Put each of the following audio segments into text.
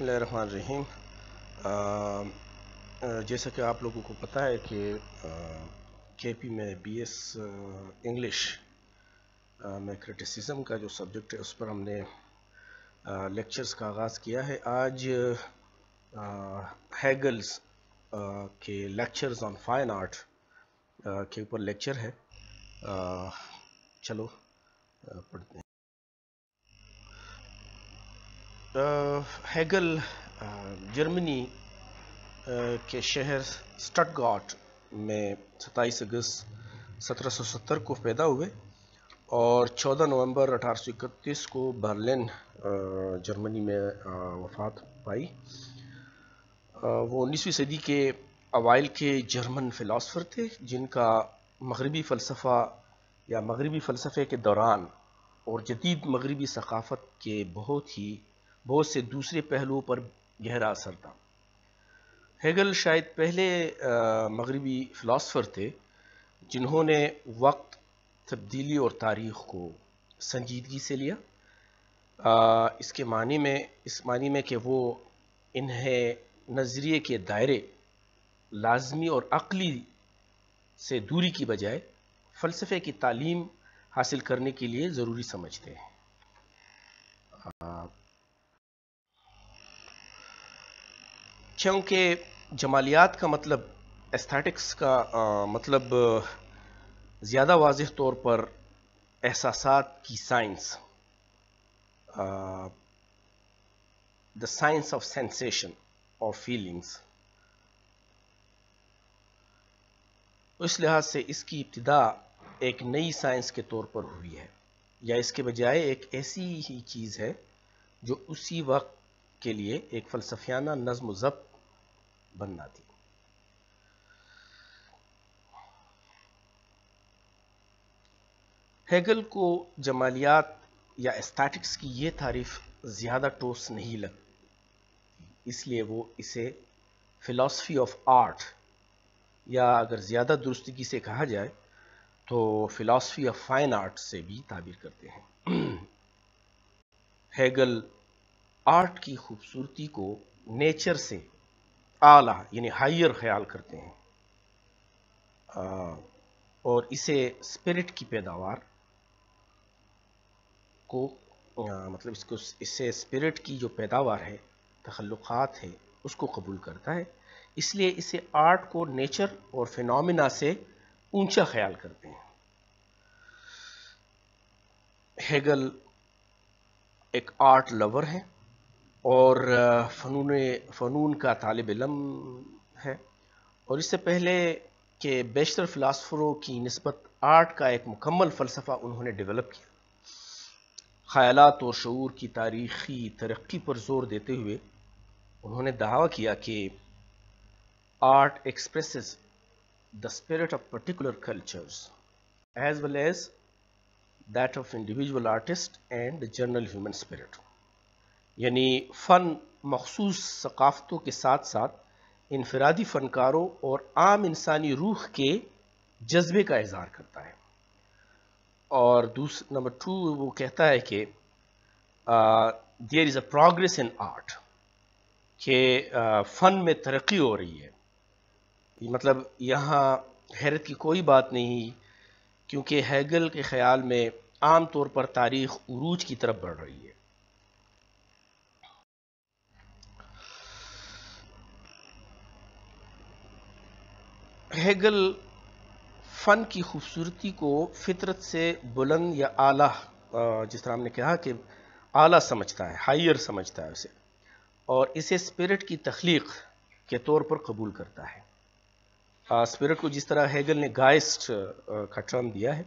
रहीम जैसा कि आप लोगों को पता है कि के पी में बी एस इंग्लिश में क्रिटिसिज्म का जो सब्जेक्ट है उस पर हमने लेक्चर्स का आगाज़ किया है आज हैगल्स के लेक्चर्स ऑन फाइन आर्ट के ऊपर लेक्चर है आ, चलो पढ़ते हैं हैगल हेगल जर्मनी के शहर स्टटगाट में 27 अगस्त 1770 को पैदा हुए और 14 नवंबर अठारह को बर्लिन जर्मनी में वफात पाई वो 19वीं सदी के अवाइल के जर्मन फ़िलासफ़र थे जिनका मगरबी फ़लसफ़ा या मगरबी फ़लसफ़े के दौरान और जदीद मगरबी सकाफ़त के बहुत ही बहुत से दूसरे पहलुओं पर गहरा असर था हेगल शायद पहले मगरबी फ़िलासफ़र थे जिन्होंने वक्त तब्दीली और तारीख़ को संजीदगी से लिया आ, इसके मानी में इस मानी में कि वो इन्हें नज़रिए के दायरे लाजमी और अकली से दूरी की बजाय फ़लसफ़े की तालीम हासिल करने के लिए ज़रूरी समझते हैं चूँकि जमालियात का मतलब एस्थेटिक्स का आ, मतलब ज़्यादा वाज तौर पर एहसास की science the science of sensation और फीलिंग्स इस लिहाज से इसकी इब्तदा एक नई साइंस के तौर पर हुई है या इसके बजाय एक ऐसी ही चीज़ है जो उसी वक्त के लिए एक फ़लसफियाना नज़म ज़ब्त बनना थी हेगल को जमालियात या एस्थेटिक्स की यह तारीफ ज़्यादा टोस नहीं लगती इसलिए वो इसे फिलॉसफी ऑफ आर्ट या अगर ज़्यादा दुरुस्तगी से कहा जाए तो फिलॉसफी ऑफ फाइन आर्ट से भी ताबीर करते हैं हेगल आर्ट की खूबसूरती को नेचर से आला यानी हायर ख्याल करते हैं और इसे स्पिरिट की पैदावार को मतलब इसको इससे स्पिरिट की जो पैदावार है तखलुक़ात है उसको कबूल करता है इसलिए इसे आर्ट को नेचर और फिनोमिना से ऊंचा ख्याल करते हैं हेगल एक आर्ट लवर है और फ़नून फ़नून का तालब इलम है और इससे पहले कि बेशतर फ़िलासफ़रों की नस्बत आर्ट का एक मुकम्मल फ़लसफ़ा उन्होंने डेवलप किया ख़्याल और शूर की तारीख़ी तरक्की पर जोर देते हुए उन्होंने दावा किया कि art express the spirit of particular cultures as well as that of individual artist and general human spirit यानी फ़न मखसूस सकाफ़तों के साथ साथ इनफरादी फ़नकारों और आम इंसानी रूह के जज्बे का इजहार करता है और दूस नंबर टू वो कहता है कि there is a progress in art के फ़न में तरक्की हो रही है मतलब यहाँ हैरत की कोई बात नहीं क्योंकि हैगल के ख़्याल में आम तौर पर तारीख उरूज की तरफ बढ़ रही है हेगल फ़न की खूबसूरती को फितरत से बुलंद या आला जिस तरह हमने कहा कि आला समझता है हायर समझता है उसे और इसे स्पिरिट की तख्लीक के तौर पर कबूल करता है स्पिरिट को जिस तरह हेगल ने गाइस्ट का टर्म दिया है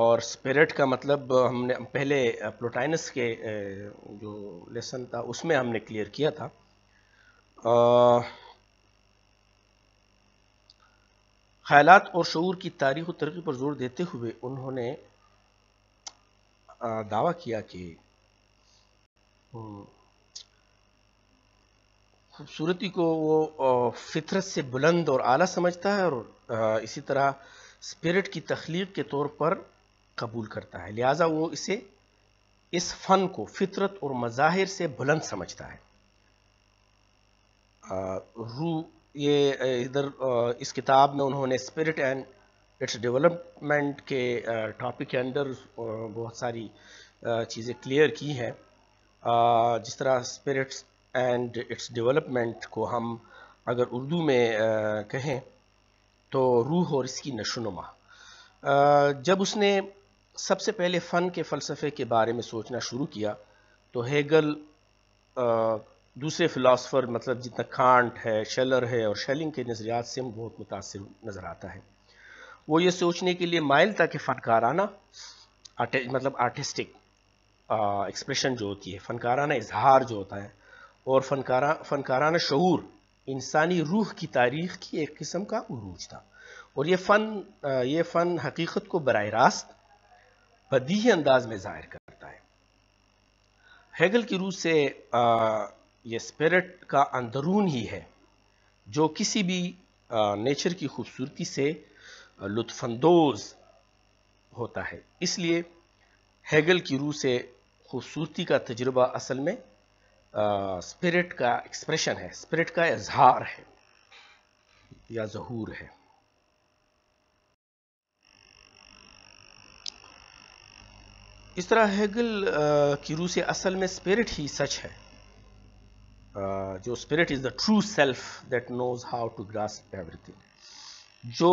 और स्पिरिट का मतलब हमने पहले प्लोटाइनस के जो लेसन था उसमें हमने क्लियर किया था ख्यालात और शूर की तारीख व तरक्की पर जोर देते हुए उन्होंने दावा किया कि हम्म, खूबसूरती को वो फितरत से बुलंद और आला समझता है और इसी तरह स्पिरिट की तख्लीक के तौर पर कबूल करता है लिहाजा वो इसे इस फ़न को फितरत और मज़ाहिर से बुलंद समझता है रू ये इधर इस किताब में उन्होंने स्पिरिट एंड इट्स डेवलपमेंट के टॉपिक के अंदर बहुत सारी चीज़ें क्लियर की हैं जिस तरह स्पिरिट्स एंड इट्स डेवलपमेंट को हम अगर उर्दू में कहें तो रूह और इसकी नशोनुमा जब उसने सबसे पहले फ़न के फ़लसफ़े के बारे में सोचना शुरू किया तो हेगल दूसरे फ़िलासफ़र मतलब जितना कांट है शेलर है और शेलिंग के नज़रियात से हम बहुत मुतासर नज़र आता है वो ये सोचने के लिए माइल था कि फ़नकाराना मतलब आर्टिस्टिक एक्सप्रेशन जो होती है फ़नकाराना इजहार जो होता है और फनकारा फ़नकाराना शूर इंसानी रूह की तारीख की एक किस्म का उरूज था और ये फ़न ये फ़न हकीकत को बर रास्त बदी अंदाज में ज़ाहिर करता है हैगल की रूह से आ, ये स्पिरिट का अंदरून ही है जो किसी भी नेचर की खूबसूरती से लुत्फानंदोज होता है इसलिए हेगल की रूह से खूबसूरती का तजुर्बा असल में स्पिरिट का एक्सप्रेशन है स्पिरिट का इजहार है या जहूर है इस तरह हैगल की रूह से असल में स्पिरिट ही सच है Uh, जो spirit is the true self that knows how to grasp everything जो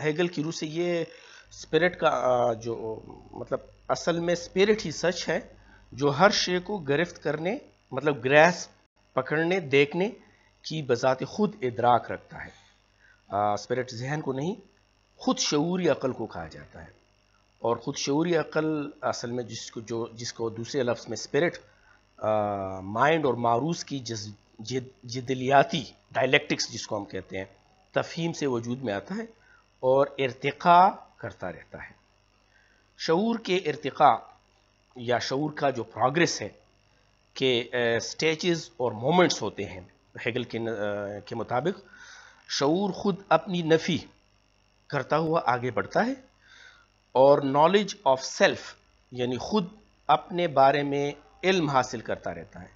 हैगल uh, की रूह से ये स्पिरिट का uh, जो मतलब असल में स्पिरिट ही सच है जो हर शे को गिरफ्त करने मतलब ग्रैस पकड़ने देखने की बजात खुद इदराक रखता है स्पिरिट uh, जहन को नहीं खुद शूरी अक़ल को कहा जाता है और ख़ुद शूरी अक़ल असल में जिसको जो जिसको दूसरे लफ्ज़ में स्पिरिट माइंड और मारूस की जिस जिद जदलियाती डायलैक्टिक्स जिसको हम कहते हैं तफहीम से वजूद में आता है और इरतका करता रहता है शूर के इरतका या शूर का जो प्रोग्रेस है के स्टेजेस और मोमेंट्स होते हैं हेगल के के मुताबिक शूर खुद अपनी नफ़ी करता हुआ आगे बढ़ता है और नॉलेज ऑफ सेल्फ यानी खुद अपने बारे में इल्म हासिल करता रहता है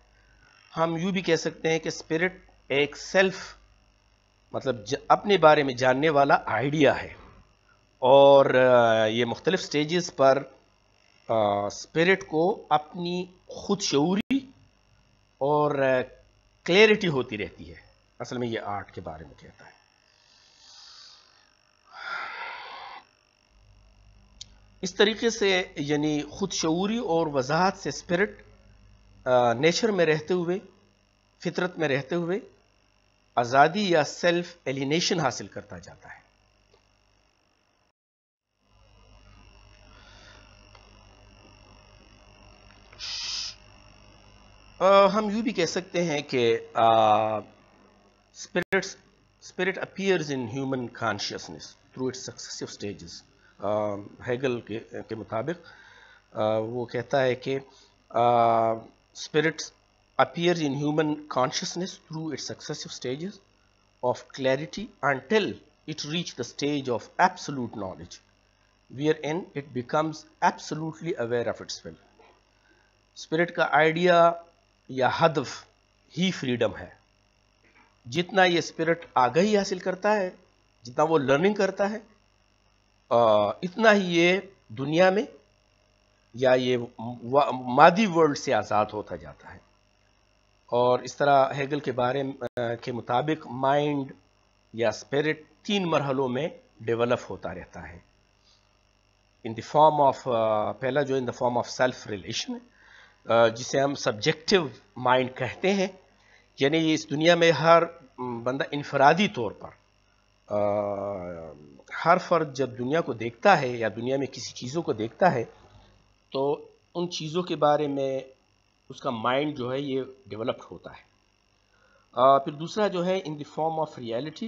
हम यूँ भी कह सकते हैं कि स्पिरिट एक सेल्फ मतलब अपने बारे में जानने वाला आइडिया है और ये मुख्तलिफ़ स्टेजेस पर स्पिरिट को अपनी खुद और क्लैरिटी होती रहती है असल में ये आर्ट के बारे में कहता है इस तरीके से यानी खुद और वजाहत से स्पिरिट नेचर में रहते हुए फितरत में रहते हुए आज़ादी या सेल्फ एलिनेशन हासिल करता जाता है आ, हम यू भी कह सकते हैं कि spirits spirit appears in human consciousness through its successive stages Hegel के, के मुताबिक वो कहता है कि spirits appears in human consciousness through its successive stages of clarity until it reaches the stage of absolute knowledge, wherein it becomes absolutely aware of its will. spirit ka idea ya hadaf hi freedom hai jitna ye spirit aagahi hasil karta hai jitna wo learning karta hai uh, itna hi ye duniya mein या ये मादी world से आज़ाद होता जाता है और इस तरह Hegel के बारे के मुताबिक माइंड या स्पिरिट तीन मरहलों में डेवलप होता रहता है इन द फॉर्म ऑफ पहला जो in the form of self relation जिसे हम सब्जेक्टिव माइंड कहते हैं यानी इस दुनिया में हर बंदा इनफरादी तौर पर आ, हर फर्द जब दुनिया को देखता है या दुनिया में किसी चीज़ों को देखता है तो उन चीज़ों के बारे में उसका माइंड जो है ये डेवलप्ड होता है आ, फिर दूसरा जो है in the form of reality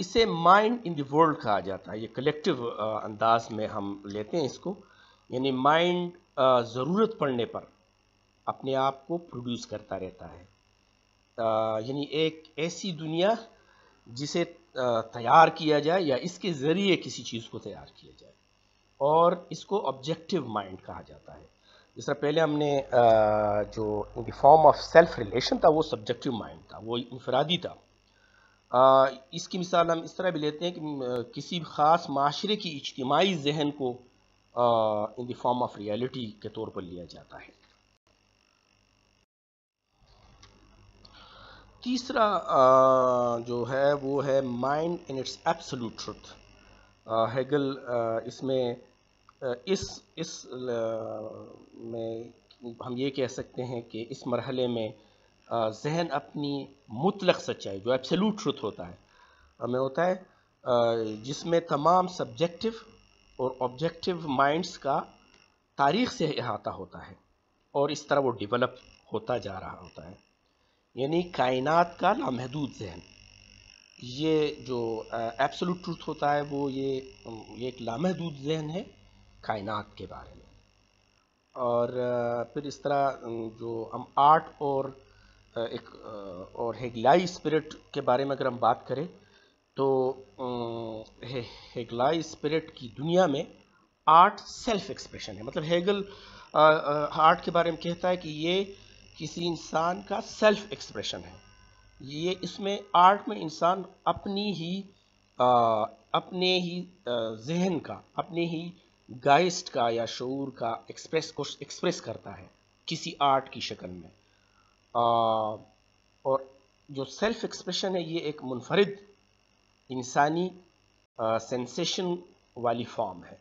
इसे माइंड इन द वर्ल्ड कहा जाता है ये कलेक्टिव अंदाज में हम लेते हैं इसको यानी माइंड ज़रूरत पड़ने पर अपने आप को प्रोड्यूस करता रहता है यानी एक ऐसी दुनिया जिसे तैयार किया जाए या इसके ज़रिए किसी चीज़ को तैयार किया जाए और इसको ऑब्जेक्टिव माइंड कहा जाता है जिस तरह पहले हमने जो in the form of self relation था वो सब्जेक्टिव माइंड था वो इनफरादी था इसकी मिसाल हम इस तरह भी लेते हैं कि किसी ख़ास माशरे की इज्तमाही जहन को in the form of reality के तौर पर लिया जाता है तीसरा जो है वो है mind in its absolute truth Hegel इसमें इस इस में हम ये कह सकते हैं कि इस मरहले में जहन अपनी मुतलक सच्चाई जो एब्सोलूट ट्रुथ होता है हमें होता है जिसमें तमाम सब्जेक्टिव और ऑब्जेक्टिव माइंड्स का तारीख से अहाता होता है और इस तरह वो डेवलप होता जा रहा होता है यानी कायनात का लामहदूद जहन ये जो एब्सोलूट ट्रूथ होता है वो ये ये एक लामहदूद जहन है कायनात के बारे में और फिर इस तरह जो हम आर्ट और एक और हेगलाई स्पिरिट के बारे में अगर हम बात करें तो हेगलाई स्पिरिट की दुनिया में आर्ट सेल्फ एक्सप्रेशन है मतलब हेगल आर्ट के बारे में कहता है कि ये किसी इंसान का सेल्फ एक्सप्रेशन है ये इसमें आर्ट में इंसान अपनी ही आ, अपने ही जहन का अपने ही गाइस्ट का या शूर का एक्सप्रेस को एक्सप्रेस करता है किसी आर्ट की शक्ल में आ, और जो सेल्फ एक्सप्रेशन है ये एक मुनफरद इंसानी सेंसेशन वाली फॉर्म है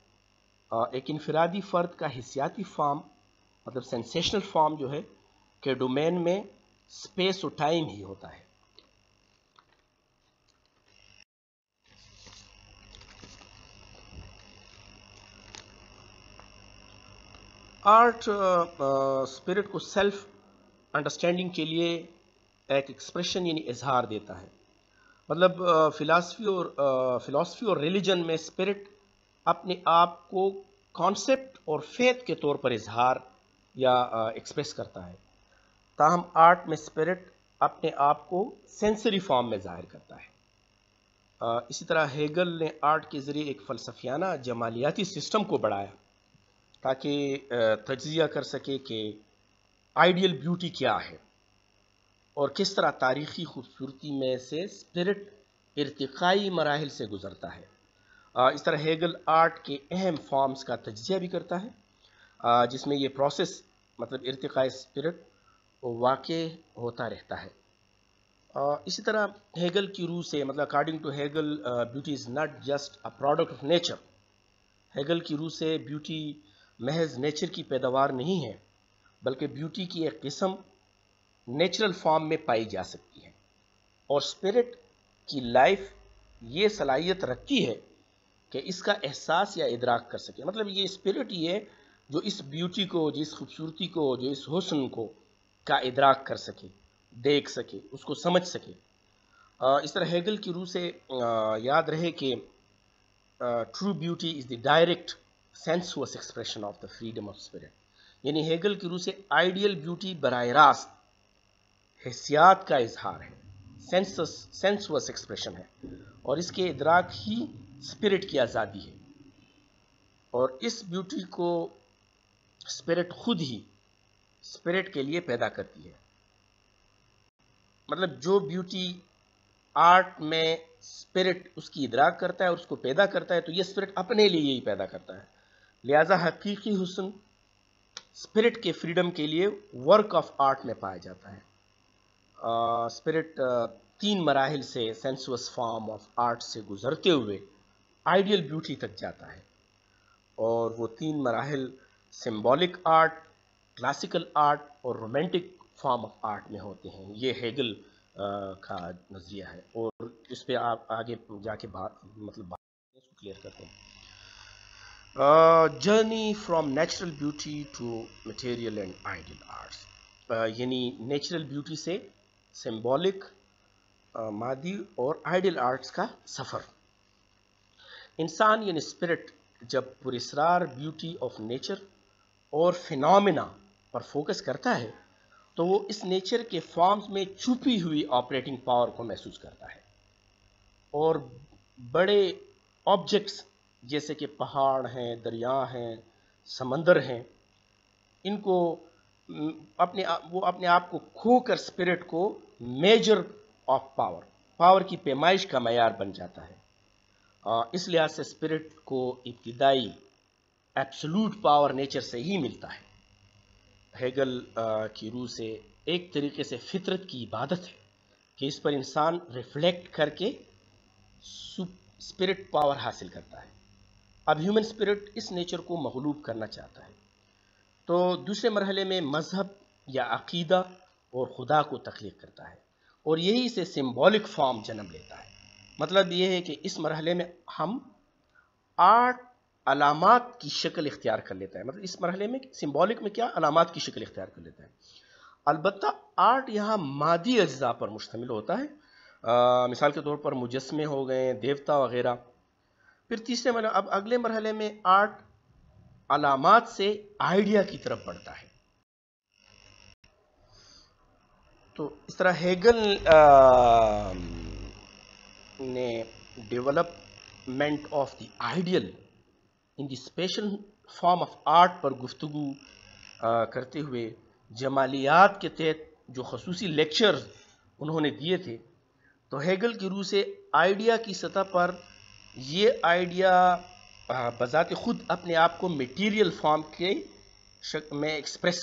आ, एक इनफरादी फ़र्द का हिस्सियाती फॉर्म मतलब सेंसेशनल फॉर्म जो है के डोमेन में स्पेस और टाइम ही होता है आर्ट स्पिरिट को सेल्फ अंडरस्टैंडिंग के लिए एक एक्सप्रेशन यानी इजहार देता है मतलब फिलासफी और फिलासफी और रिलीजन में स्पिरिट अपने आप को कॉन्सेप्ट और फेथ के तौर पर इजहार या एक्सप्रेस करता है ताहम आर्ट में स्पिरिट अपने आप को सेंसरी फॉर्म में ज़ाहिर करता है इसी तरह हेगल ने आर्ट के ज़रिए एक फ़लसफियाना जमालियाती सिस्टम को बढ़ाया ताकि तजिया कर सके कि आइडियल ब्यूटी क्या है और किस तरह तारीख़ी खूबसूरती में से स्पिरिट इरतकई मराहल से गुज़रता है इस तरह हेगल आर्ट के अहम फॉर्म्स का तजिया भी करता है जिसमें ये प्रोसेस मतलब इरतकाई स्पिरिट वाक़ होता रहता है इसी तरह हेगल की रूह से मतलब according to Hegel beauty is not just a product of nature Hegel की रूह से ब्यूटी महज नेचर की पैदावार नहीं है बल्कि ब्यूटी की एक किस्म नेचुरल फॉर्म में पाई जा सकती है और स्पिरिट की लाइफ ये सलाहियत रखती है कि इसका एहसास या इदराक कर सके मतलब ये स्पिरिट ही है जो इस ब्यूटी को जो इस खूबसूरती को जो इस हुसन को का इदराक कर सके देख सके उसको समझ सके इस तरह हेगल की रूह से याद रहे कि true beauty is the direct sensuous expression of the freedom of spirit यानी हेगल की रूह से आइडियल ब्यूटी बर रास्त हैसियात का इजहार है सेंसुअस एक्सप्रेशन है और इसके इदराक ही स्पिरिट की आज़ादी है और इस ब्यूटी को स्पिरिट खुद ही स्पिरिट के लिए पैदा करती है मतलब जो ब्यूटी आर्ट में स्पिरिट उसकी इदराक करता है और उसको पैदा करता है तो ये स्पिरिट अपने लिए ही पैदा करता है लिहाजा हकीकी हुसन स्पिरिट के फ्रीडम के लिए वर्क ऑफ आर्ट में पाया जाता है स्पिरिट तीन मराहल से सेंसुअस फॉर्म ऑफ आर्ट से गुजरते हुए आइडियल ब्यूटी तक जाता है और वो तीन मराहल सिम्बॉलिक आर्ट क्लासिकल आर्ट और रोमांटिक फॉर्म ऑफ आर्ट में होते हैं ये हेगल का नज़रिया है और इस पर आप आगे जाके बात मतलब बात इसको क्लियर करते हैं journey from natural beauty to material and ideal arts यानी नेचुरल ब्यूटी से सिंबॉलिक मादी और आइडियल आर्ट्स का सफ़र इंसान यानी स्पिरिट जब पुरेसरार ब्यूटी ऑफ नेचर और फिनमिना पर फोकस करता है तो वो इस नेचर के फॉर्म्स में छुपी हुई ऑपरेटिंग पावर को महसूस करता है और बड़े ऑब्जेक्ट्स जैसे कि पहाड़ हैं दरिया हैं समंदर हैं इनको अपने वो अपने आप को खो कर स्पिरिट को मेजर ऑफ पावर पावर की पैमाइश का मैार बन जाता है इस लिहाज से स्पिरिट को इब्तदाई एब्सलूट पावर नेचर से ही मिलता है हैगल की रूह से एक तरीके से फितरत की इबादत है कि इस पर इंसान रिफ्लेक्ट करके स्पिरिट पावर हासिल करता है अब ह्यूमन स्पिरिट इस नेचर को मगलूब करना चाहता है तो दूसरे मरहले में मज़हब या अकीदा और खुदा को तख्लीक करता है और यही से सिम्बॉलिक फॉर्म जन्म लेता है मतलब ये है कि इस मरहले में हम आर्ट अलामत की शक्ल इख्तियार कर लेता है मतलब इस मरहले में सिम्बॉलिक में क्या अलामत की शक्ल इख्तियार कर लेता है अलबत् आर्ट यहाँ मादी अज्जा पर मुश्तमिल होता है आ, मिसाल के तौर पर मुजस्मे हो गए देवता वगैरह फिर तीसरे मरहले अब अगले मरहले में आर्ट अलामत से आइडिया की तरफ बढ़ता है तो इस तरह हेगल आ, ने development of the ideal in special form of art पर गुफ्तु करते हुए जमालियात के तहत जो खसूसी लेक्चर उन्होंने दिए थे तो हैगल की रूह से आइडिया की सतह पर ये आइडिया बज़ात ख़ुद अपने आप को मटीरियल फॉर्म के शक में एक्सप्रेस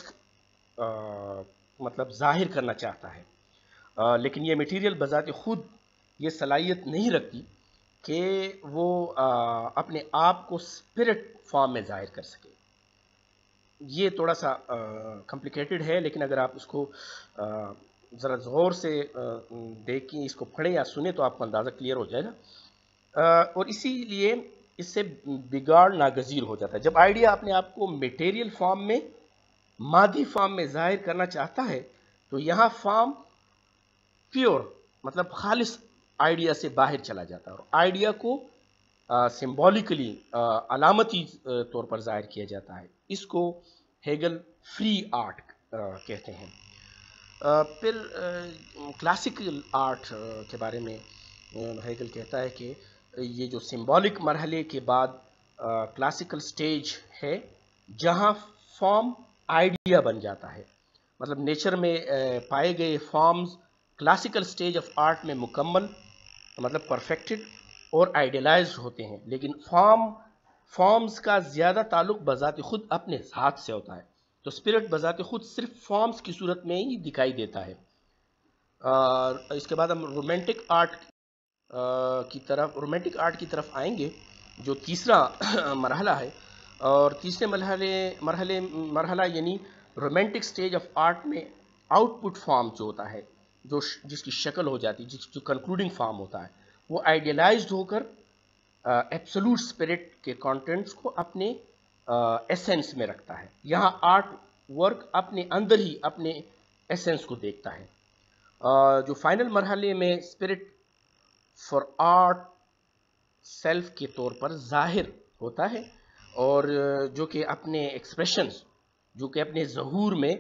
मतलब जाहिर करना चाहता है आ, लेकिन ये मटीरियल बज़ात ख़ुद ये सलाहियत नहीं रखती कि वो आ, अपने आप को स्पिरिट फॉर्म में ज़ाहिर कर सके ये थोड़ा सा कॉम्प्लिकेटेड है लेकिन अगर आप उसको ज़रा ज़ोर से देखें इसको पढ़ें या सुने तो आपको अंदाज़ा क्लियर हो जाएगा और इसीलिए इससे बिगाड़ नागजीर हो जाता है जब आइडिया अपने आप को मटेरियल फॉर्म में मादी फॉर्म में जाहिर करना चाहता है तो यहाँ फॉर्म प्योर मतलब खालिश आइडिया से बाहर चला जाता है और आइडिया को सिम्बॉलिकली अलामती तौर पर ज़ाहिर किया जाता है इसको हेगल फ्री आर्ट कहते हैं फिर क्लासिकल आर्ट के बारे में हेगल कहता है कि ये जो सिम्बॉलिक मरहले के बाद क्लासिकल स्टेज है जहाँ फॉर्म आइडिया बन जाता है मतलब नेचर में पाए गए forms classical stage of art में मुकम्मल तो मतलब परफेक्टेड और आइडियलाइज होते हैं लेकिन फॉर्म फॉर्म्स का ज़्यादा ताल्लुक बज़ात खुद अपने हाथ से होता है तो स्पिरिट बज़ात खुद सिर्फ फॉर्म्स की सूरत में ही दिखाई देता है और इसके बाद हम रोमांटिक आर्ट की तरफ रोमांटिक आर्ट की तरफ आएंगे जो तीसरा मरहला है और तीसरे मरहले मरहले मरहला यानी रोमांटिक स्टेज ऑफ आर्ट में आउटपुट फॉर्म जो होता है जो जिसकी शक्ल हो जाती है जिस जो कंक्लूडिंग फॉर्म होता है वो आइडियलाइज होकर एब्सोलूट स्पिरिट के कंटेंट्स को अपने एसेंस में रखता है यहाँ आर्ट वर्क अपने अंदर ही अपने एसेंस को देखता है जो फाइनल मरहले में स्पिरिट फॉर आर्ट सेल्फ के तौर पर जाहिर होता है और जो कि अपने एक्सप्रेशंस जो कि अपने जहूर में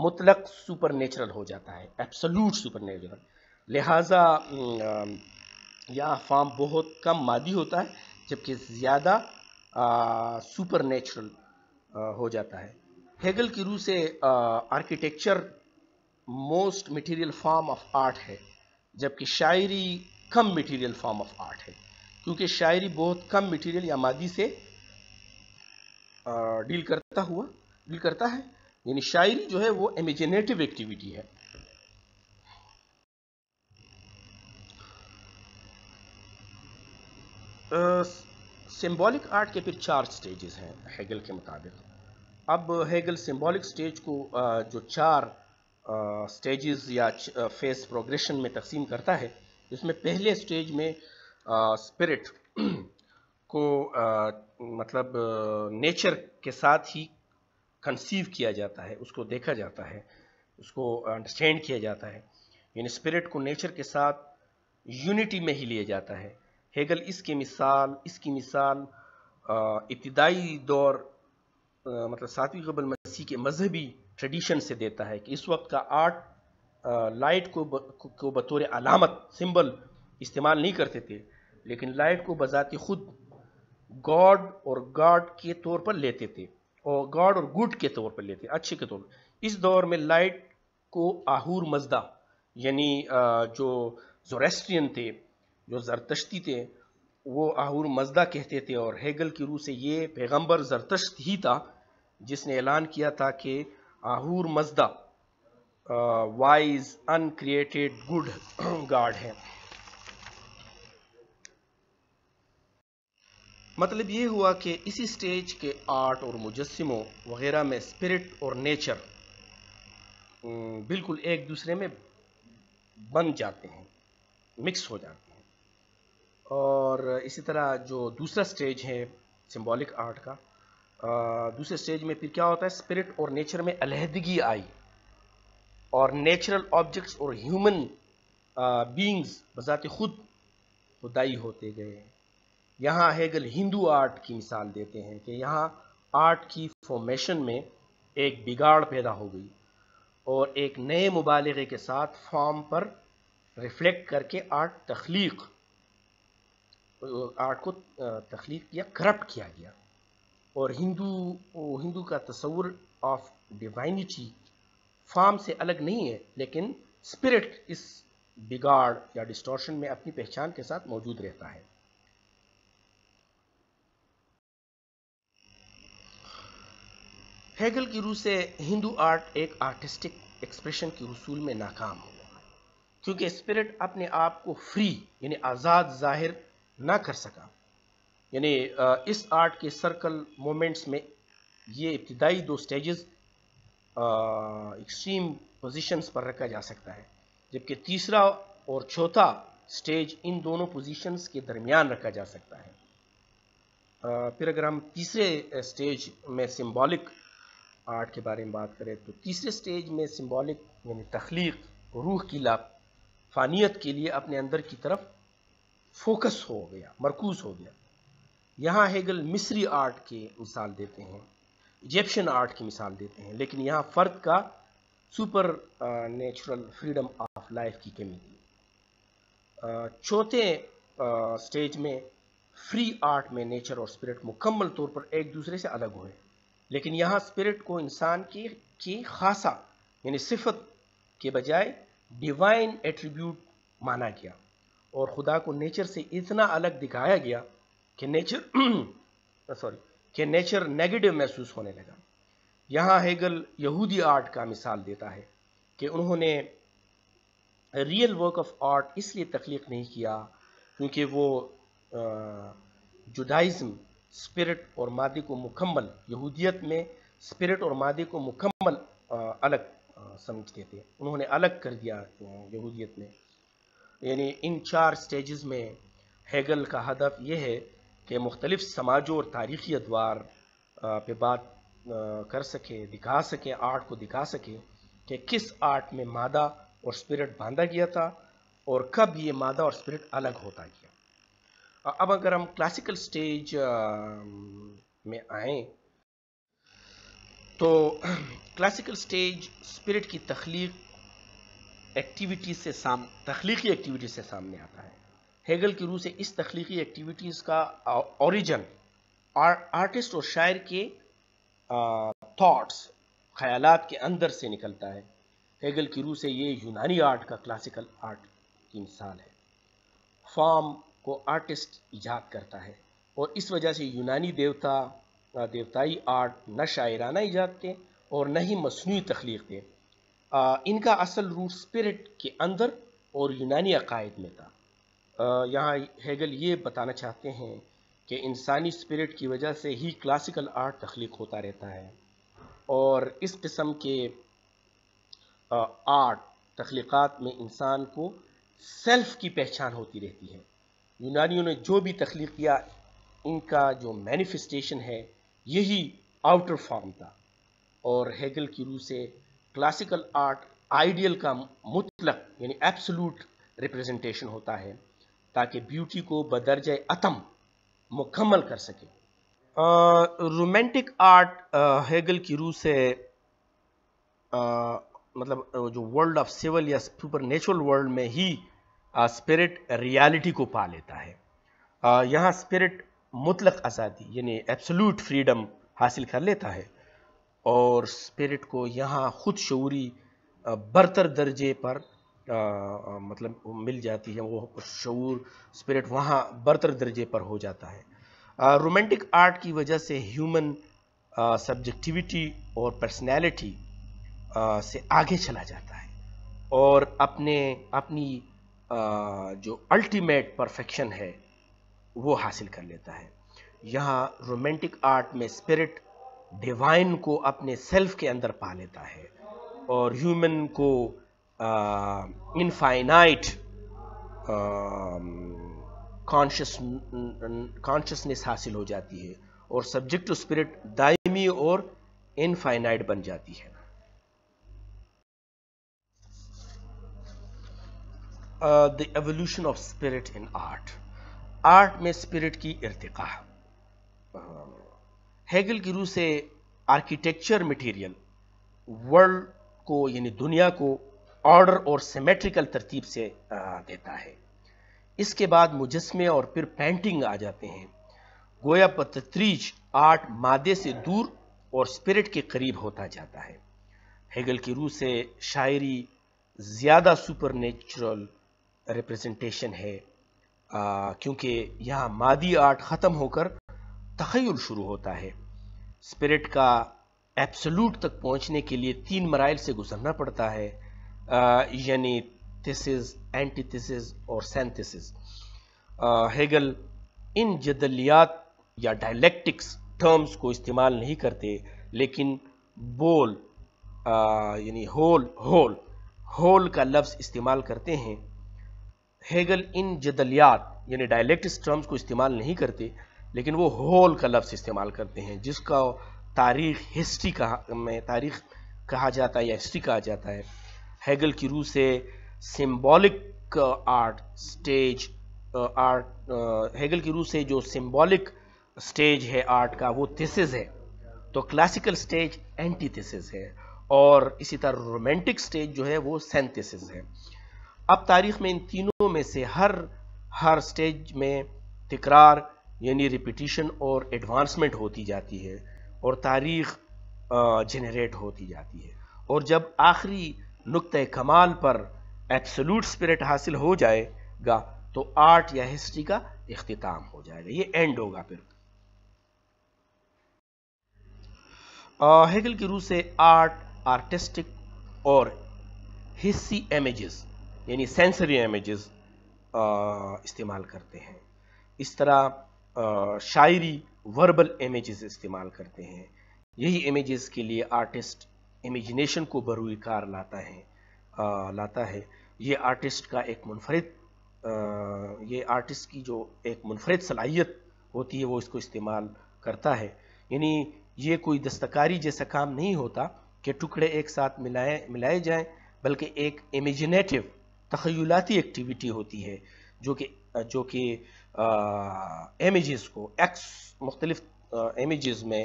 मुतलक सुपर नेचुरल हो जाता है एब्सोलूट सुपर नेचुरल लिहाजा यह फॉर्म बहुत कम मादी होता है जबकि ज़्यादा सुपर नेचुरल हो जाता है हेगल की रूह से architecture most material form of art है जबकि शायरी कम मटेरियल फॉर्म ऑफ आर्ट है क्योंकि शायरी बहुत कम मटेरियल या मादी से डील करता हुआ डील करता है यानी शायरी जो है वो इमेजिनेटिव एक्टिविटी है सिंबॉलिक आर्ट के फिर चार स्टेजेस हैं हेगल के मुताबिक अब हेगल सिंबॉलिक स्टेज को uh, जो चार स्टेजेस uh, या फेस प्रोग्रेशन में तकसीम करता है इसमें पहले स्टेज में स्पिरिट uh, को मतलब नेचर के साथ ही कंसीव किया जाता है उसको देखा जाता है उसको अंडरस्टैंड किया जाता है यानी स्पिरिट को नेचर के साथ यूनिटी में ही लिया जाता है हेगल इसके मिसाल इसकी मिसाल इब्तदाई दौर मतलब सातवीं कबल मसीह के मजहबी ट्रेडिशन से देता है कि इस वक्त का आर्ट लाइट को ब, को बतौर अलामत सिंबल इस्तेमाल नहीं करते थे लेकिन लाइट को बजाती खुद गॉड और गॉड के तौर पर लेते थे और गॉड और गुड के तौर पर लेते हैं अच्छे के तौर पर इस दौर में लाइट को आहूर मजदा यानी जो जोरेस्ट्रियन थे जो जरतश्ती थे वो आहूर मजदा कहते थे और हेगल की रूह से ये पैगंबर जरतश्त ही था जिसने ऐलान किया था कि Ahura Mazda wise uncreated good god है मतलब ये हुआ कि इसी स्टेज के आर्ट और मुजस्मों वगैरह में स्पिरिट और नेचर बिल्कुल एक दूसरे में बन जाते हैं मिक्स हो जाते हैं और इसी तरह जो दूसरा स्टेज है सिंबॉलिक आर्ट का दूसरे स्टेज में फिर क्या होता है स्पिरिट और नेचर में अलहदगी आई और नेचुरल ऑब्जेक्ट्स और ह्यूमन बींग्स बजाते खुद खुदाई होते गए यहाँ हेगल हिंदू आर्ट की मिसाल देते हैं कि यहाँ आर्ट की फॉर्मेशन में एक बिगाड़ पैदा हो गई और एक नए मुबालगे के साथ फॉर्म पर रिफ्लेक्ट करके आर्ट तख्लीक आर्ट को तख्लीक या करप्ट किया गया और हिंदू हिंदू का तस्वुर ऑफ डिवाइनिटी फॉर्म से अलग नहीं है लेकिन स्पिरिट इस बिगाड़ या डिस्टॉर्शन में अपनी पहचान के साथ मौजूद रहता है हेगल की रूह से हिंदू आर्ट एक आर्टिस्टिक एक्सप्रेशन के उसूल में नाकाम हुआ क्योंकि स्पिरिट अपने आप को फ्री यानी आज़ाद जाहिर ना कर सका यानी इस आर्ट के सर्कल मोमेंट्स में ये इब्तदाई दो स्टेजेस एक्सट्रीम पोजीशंस पर रखा जा सकता है जबकि तीसरा और चौथा स्टेज इन दोनों पोजीशंस के दरमियान रखा जा सकता है आ, फिर अगर हम तीसरे स्टेज में सिंबॉलिक आर्ट के बारे में बात करें तो तीसरे स्टेज में सिम्बॉलिक यानी तख्लीक रूह की ला फानियत के लिए अपने अंदर की तरफ फोकस हो गया मरकूज हो गया यहाँ हेगल मिस्री आर्ट के मिसाल देते हैं इजिप्शियन आर्ट की मिसाल देते हैं लेकिन यहाँ फ़र्द का super natural freedom of life की कमी थी चौथे स्टेज में फ्री आर्ट में नेचर और स्पिरिट मुकम्मल तौर पर एक दूसरे से अलग हुए लेकिन यहाँ स्पिरिट को इंसान की की खासा यानी सिफत के बजाय डिवाइन एट्रीब्यूट माना गया और खुदा को नेचर से इतना अलग दिखाया गया कि नेचर सॉरी कि नेचर नेगेटिव महसूस होने लगा यहाँ हेगल यहूदी आर्ट का मिसाल देता है कि उन्होंने रियल वर्क ऑफ आर्ट इसलिए तख्लीक नहीं किया क्योंकि वो जुदाइज़म स्पिरिट और मादी को मुकम्मल यहूदियत में स्पिरिट और मादी को मुकम्मल अलग समझते थे उन्होंने अलग कर दिया यहूदियत में यानी इन चार स्टेजेस में हेगल का हदफ यह है कि मुख्तलिफ समाजों और तारीखी अदवार पे बात कर सके दिखा सके आर्ट को दिखा सके कि किस आर्ट में मादा और स्पिरिट बांधा गया था और कब ये मादा और स्पिरिट अलग होता है अब अगर हम क्लासिकल स्टेज में आए तो क्लासिकल स्टेज स्पिरिट की तख्लीक एक्टिविटी से साम तख्लीकी एक्टिविटीज से सामने आता है हेगल की रूह से इस तख्लीकी एक्टिविटीज़ का ओरिजन आर, आर्टिस्ट और शायर के थॉट्स ख्यालात के अंदर से निकलता है हेगल की रूह से ये यूनानी आर्ट का क्लासिकल आर्ट की मिसाल है फॉर्म को आर्टिस्ट ईजाद करता है और इस वजह से यूनानी देवता देवताई आर्ट न शायराना ईजाद के और न ही मसनू तख्लीक थे इनका असल रूट स्पिरिट के अंदर और यूनानी अकायद में था यहाँ हैगल ये बताना चाहते हैं कि इंसानी स्पिरिट की वजह से ही क्लासिकल आर्ट तख्लीक होता रहता है और इस किस्म के आर्ट तख्लीक़ात में इंसान को सेल्फ़ की पहचान होती रहती है यूनानियों ने जो भी तख्लीक किया इनका जो मैनिफेस्टेशन है यही आउटर फॉर्म था और हेगल की रूह से क्लासिकल आर्ट आइडियल का मुतलक यानी एब्सोलूट रिप्रेजेंटेशन होता है ताकि ब्यूटी को बदरज अतम मुकम्मल कर सके रोमांटिक आर्ट हेगल की रूह से आ, मतलब जो वर्ल्ड ऑफ सिविल या सुपर नेचुरल वर्ल्ड में ही स्पिरिट रियलिटी को पा लेता है यहाँ स्पिरिट मुतलक आज़ादी यानी एब्सोल्यूट फ्रीडम हासिल कर लेता है और स्पिरिट को यहाँ खुद शूरी बरतर दर्जे पर आ, मतलब मिल जाती है वो शूर स्पिरिट वहाँ बरतर दर्जे पर हो जाता है रोमांटिक आर्ट की वजह से ह्यूमन सब्जेक्टिविटी और पर्सनैलिटी से आगे चला जाता है और अपने अपनी जो अल्टीमेट परफेक्शन है वो हासिल कर लेता है यहाँ रोमांटिक आर्ट में स्पिरिट डिवाइन को अपने सेल्फ के अंदर पा लेता है और ह्यूमन को इनफाइनाइट कॉन्शियस कॉन्शियसनेस हासिल हो जाती है और सब्जेक्ट टू स्पिरिट दायमी और इनफाइनाइट बन जाती है the evolution of spirit in art art में स्पिरिट की इर्तिका हेगल की रूह से आर्किटेक्चर मटेरियल वर्ल्ड को यानी दुनिया को ऑर्डर और सिमेट्रिकल तरतीब से देता है इसके बाद मुजस्मे और फिर पेंटिंग आ जाते हैं गोया पर आर्ट मादे से दूर और स्पिरिट के करीब होता जाता है हेगल की रूह से शायरी ज़्यादा सुपर नेचुरल रिप्रेजेंटेशन है क्योंकि यहाँ मादी आर्ट ख़त्म होकर तखयल शुरू होता है स्पिरिट का एप्सलूट तक पहुँचने के लिए तीन मराइल से गुजरना पड़ता है यानी थिसिस एंटीथिसिस और सेंथिसिस हेगल इन जदलियात या डायलैक्टिक्स टर्म्स को इस्तेमाल नहीं करते लेकिन बोल यानी होल होल होल का लफ्ज़ इस्तेमाल करते हैं हेगल इन जदलियात यानी डायलेक्टिस टर्म्स को इस्तेमाल नहीं करते लेकिन वो होल का लफ्ज़ इस्तेमाल करते हैं जिसका तारीख हिस्ट्री कहा में तारीख कहा जाता है या हिस्ट्री कहा जाता है हेगल की रूह से symbolic art stage art Hegel की रूह से जो सिम्बॉलिक स्टेज है आर्ट का वो थिसिस है तो क्लासिकल स्टेज एंटीथिसिस है और इसी तरह रोमांटिक स्टेज जो है वो सेंथिसिस है अब तारीख में इन तीनों में से हर हर स्टेज में तकरार यानी रिपीटिशन और एडवांसमेंट होती जाती है और तारीख जनरेट होती जाती है और जब आखिरी नुक़ कमाल पर एब्सोलूट स्पिरिट हासिल हो जाएगा तो आर्ट या हिस्ट्री का अख्ताम हो जाएगा ये एंड होगा फिर हेगल की रूह से आर्ट आर्टिस्टिक और हिस्सी इमेजेस यानी सेंसरी इमेजेस इस्तेमाल करते हैं इस तरह शायरी वर्बल इमेजेस इस्तेमाल करते हैं यही इमेजेस के लिए आर्टिस्ट इमेजिनेशन को बरूकार लाता है आ, लाता है ये आर्टिस्ट का एक मुनफरद ये आर्टिस्ट की जो एक मुनफरद सलाहियत होती है वो इसको इस्तेमाल करता है यानी ये कोई दस्तकारी जैसा काम नहीं होता कि टुकड़े एक साथ मिलाए मिलाए जाएं बल्कि एक इमेजिनेटिव तखयलाती एक्टिविटी होती है जो कि जो कि इमेजेस को एक्स मुख्तलिफ इमेजेस में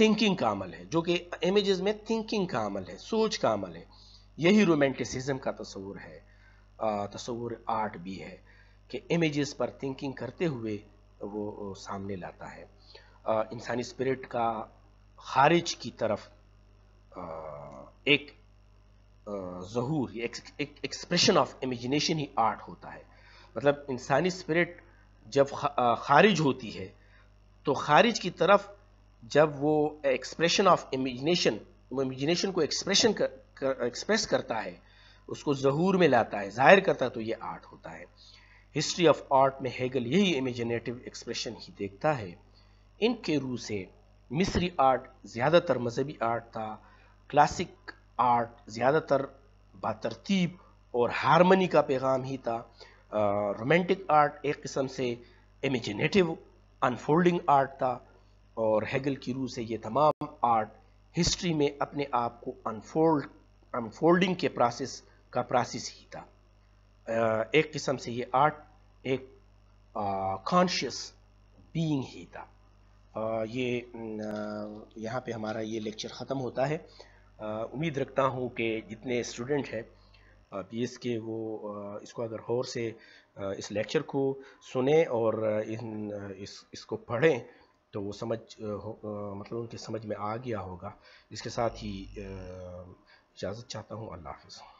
थिंकिंग का अमल है जो कि इमेजेस में थिंकिंग का अमल है सोच का अमल है यही रोमेंटिसिज्म का तस्वूर है तस्वूर आर्ट भी है कि इमेजेस पर थिंकिंग करते हुए वो सामने लाता है इंसानी स्पिरिट का खारिज की तरफ एक जहूर ये एक्सप्रेशन ऑफ इमेजिनेशन ही आर्ट होता है मतलब इंसानी स्पिरिट जब खारिज होती है तो खारिज की तरफ जब वो एक्सप्रेशन ऑफ इमेजिनेशन वो इमेजिनेशन को एक्सप्रेशन एक्सप्रेस कर, करता है उसको जहूर में लाता है जाहिर करता है तो ये आर्ट होता है हिस्ट्री ऑफ आर्ट में हेगल यही इमेजिनेटिव एक्सप्रेशन ही देखता है इनके रू से मिस्री आर्ट ज़्यादातर मजहबी आर्ट था क्लासिक आर्ट ज़्यादातर बातरतीब और हारमनी का पैगाम ही था रोमांटिक आर्ट एक किस्म से इमेजिनेटिव अनफोल्डिंग आर्ट था और हेगल की रूह से ये तमाम आर्ट हिस्ट्री में अपने आप को अनफोल्ड अनफोल्डिंग के प्रोसेस का प्रोसेस ही था एक किस्म से ये आर्ट एक कॉन्शियस बीइंग ही था ये यहाँ पे हमारा ये लेक्चर ख़त्म होता है उम्मीद रखता हूँ कि जितने स्टूडेंट हैं पी के वो इसको अगर गौर से इस लेक्चर को सुने और इन इस इसको पढ़ें तो वो समझ मतलब उनके समझ में आ गया होगा इसके साथ ही इजाज़त चाहता हूँ अल्लाह हाफिज़